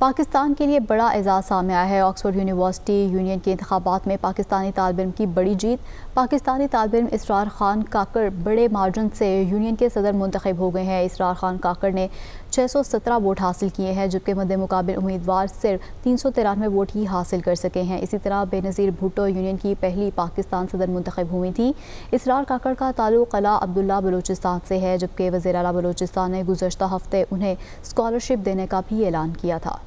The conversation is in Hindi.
पाकिस्तान के लिए बड़ा एजाज़ सामने आया है ऑक्सफोर्ड यूनिवर्सिटी यूनियन के इंतबात में पाकिस्तानी तालब इम की बड़ी जीत पाकिस्तानी तालब इम इसरार खान काकर बड़े मार्जन से यूनियन के सदर मंतखब हो गए हैं इसरार खान काकर ने 617 वोट हासिल किए हैं जबकि मदे मुकाबल उम्मीदवार सिर्फ तीन सौ तिरानवे वोट ही हासिल कर सके हैं इसी तरह बेनज़ीर भुटो यूनियन की पहली पाकिस्तान सदर मंतखब हुई थी इसरार काकड़ का ताल्लुक कला अब्दुल्ला बलोचिस्तान से है जबकि वजी अला बलोचिस्तान ने गुजशत हफ्ते उन्हें स्कॉलरशिप देने का भी ऐलान किया था